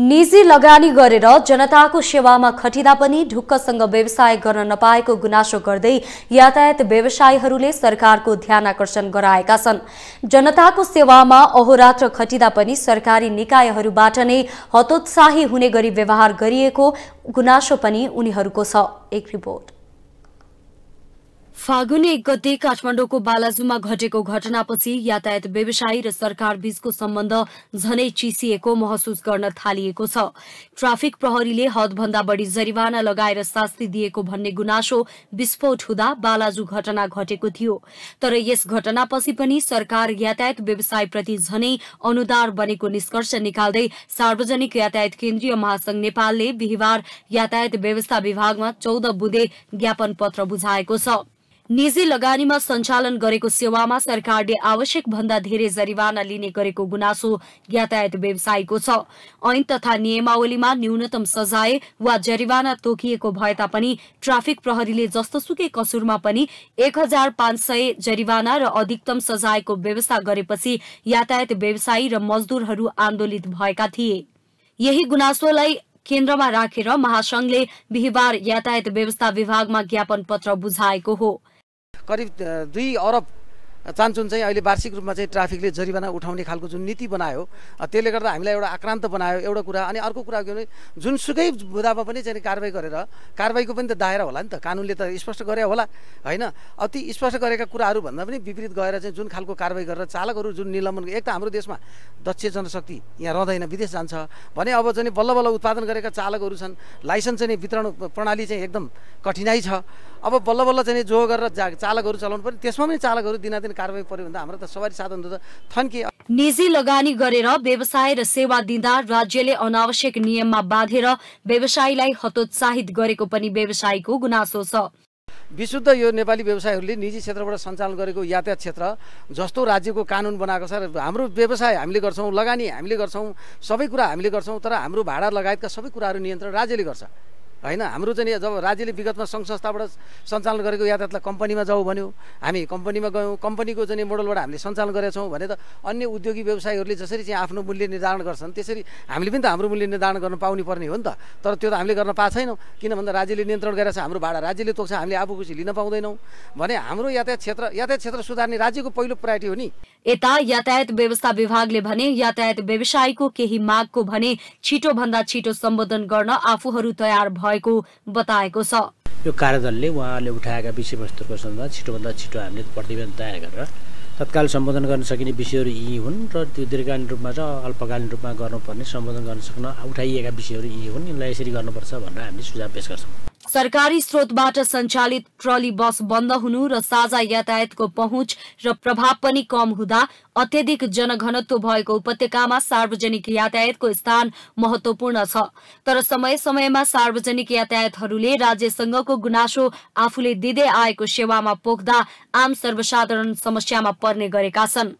निजी लगानी गरेर जनताको सेवामा खटिँदा पनि ढुक्कसँग व्यवसाय गर्न नपाएको गुनासो गर्दै यातायात व्यवसायीहरूले सरकारको ध्यान आकर्षण गराएका छन् जनताको सेवामा अहोरात्र खटिँदा पनि सरकारी निकायहरूबाट नै हतोत्साही हुने गरी व्यवहार गरिएको गुनासो पनि उनीहरूको छ एक रिपोर्ट फागुन एक गते काठमाडौँको बालाजुमा घटेको घटनापछि यातायात व्यवसायी र सरकार बीचको सम्बन्ध झनै चिसिएको महसुस गर्न थालिएको छ ट्राफिक प्रहरीले हदभन्दा बढी जरिवाना लगाएर शास्ति दिएको भन्ने गुनासो विस्फोट हुँदा बालाजु घटना घटेको थियो तर यस घटनापछि पनि सरकार यातायात व्यवसायप्रति झनै अनुदार बनेको निष्कर्ष निकाल्दै सार्वजनिक यातायात केन्द्रीय महासंघ नेपालले बिहिबार यातायात व्यवस्था विभागमा चौध बुधे ज्ञापन पत्र बुझाएको छ निजी लगानीमा सञ्चालन गरेको सेवामा सरकारले आवश्यक भन्दा धेरै जरिवाना लिने गरेको गुनासो यातायात व्यवसायीको छ ऐन तथा नियमावलीमा न्यूनतम सजाय वा जरिवाना तोकिएको भए तापनि ट्राफिक प्रहरीले जस्तोसुकै कसुरमा पनि एक हजार पाँच सय जरिवाना र अधिकतम सजायको व्यवस्था गरेपछि यातायात व्यवसायी र मजदुरहरू आन्दोलित भएका थिए यही गुनासोलाई केन्द्रमा राखेर महासंघले बिहिबार यातायात व्यवस्था विभागमा ज्ञापन पत्र बुझाएको हो करिब दुई अरब चान्चुन चाहिँ अहिले वार्षिक रूपमा चाहिँ ट्राफिकले जरिवाना उठाउने खालको जुन नीति बनायो त्यसले गर्दा हामीलाई एउटा आक्रान्त बनायो एउटा कुरा अनि अर्को कुरा के भने जुनसुकै बुदामा पनि चाहिँ कारवाही गरेर कारवाहीको पनि त दायरा होला नि त कानुनले त स्पष्ट गरे होला होइन अति स्पष्ट गरेका भन्दा पनि विपरीत गएर चाहिँ जुन खालको कारवाही गरेर चालकहरू जुन निलम्बन एक त हाम्रो देशमा दक्ष जनशक्ति यहाँ रहँदैन विदेश जान्छ भने अब चाहिँ बल्ल बल्ल उत्पादन गरेका चालकहरू छन् लाइसेन्स चाहिँ वितरण प्रणाली चाहिँ एकदम कठिनाइ छ अब बल्ल बल्ल चाहिँ जो गरेर जा चालकहरू चलाउनु पर्यो त्यसमा पनि चालकहरू दिनदिन कारवाही पर्यो भन्दा हाम्रो त सवारी साधन त थन्किए निजी लगानी गरेर व्यवसाय र सेवा दिँदा राज्यले अनावश्यक नियममा बाँधेर व्यवसायीलाई हतोत्साहित गरेको पनि व्यवसायीको गुनासो छ विशुद्ध यो नेपाली व्यवसायहरूले निजी क्षेत्रबाट सञ्चालन गरेको यातायात क्षेत्र जस्तो राज्यको कानुन बनाएको छ हाम्रो व्यवसाय हामीले गर्छौँ लगानी हामीले गर्छौँ सबै कुरा हामीले गर्छौँ तर हाम्रो भाडा लगायतका सबै कुराहरू नियन्त्रण राज्यले गर्छ होइन हाम्रो चाहिँ जब राज्यले विगतमा सङ्घ संस्थाबाट सञ्चालन गरेको यातायातलाई कम्पनीमा जाऊ भन्यो हामी कम्पनीमा गयौँ कम्पनीको चाहिँ मोडलबाट हामीले सञ्चालन गरेका छौँ भने त अन्य उद्योगी व्यवसायीहरूले जसरी चाहिँ आफ्नो मूल्य निर्धारण गर्छन् त्यसरी हामीले पनि त हाम्रो मूल्य निर्धारण गर्न पाउनु पर्ने हो नि त तर त्यो त हामीले गर्न पाएको छैनौँ किन भन्दा राज्यले नियन्त्रण गरेर हाम्रो भाडा राज्यले तोक्छ हामीले आफू खुसी लिन पाउँदैनौँ भने हाम्रो यातायात क्षेत्र यातायात क्षेत्र सुधार्ने राज्यको पहिलो प्रायोरिटी हो नि यता यातायात व्यवस्था विभागले भने यातायात व्यवसायको केही मागको भने छिटोभन्दा छिटो सम्बोधन गर्न आफूहरू तयार भएको बताएको छ यो कार्यदलले उहाँहरूले उठाएका विषयवस्तुको सन्दर्भमा छिटोभन्दा छिटो हामीले प्रतिवेदन तयार गरेर तत्काल सम्बोधन गर्न सकिने विषयहरू यी हुन् र त्यो दीर्घकालीन रूपमा र अल्पकालीन रूपमा गर्नुपर्ने सम्बोधन गर्न सक्न उठाइएका विषयहरू यी हुन् यिनलाई यसरी गर्नुपर्छ भनेर हामीले सुझाव पेस गर्छौँ सरकारी स्रोतबाट सञ्चालित ट्रली बस बन्द हुनु र साझा यातायातको पहुँच र प्रभाव पनि कम हुँदा अत्यधिक जनघनत्व भएको उपत्यकामा सार्वजनिक यातायातको स्थान महत्वपूर्ण छ तर समय समयमा सार्वजनिक यातायातहरूले राज्यसँगको गुनासो आफूले दिँदै आएको सेवामा पोख्दा आम सर्वसाधारण समस्यामा पर्ने गरेका छन्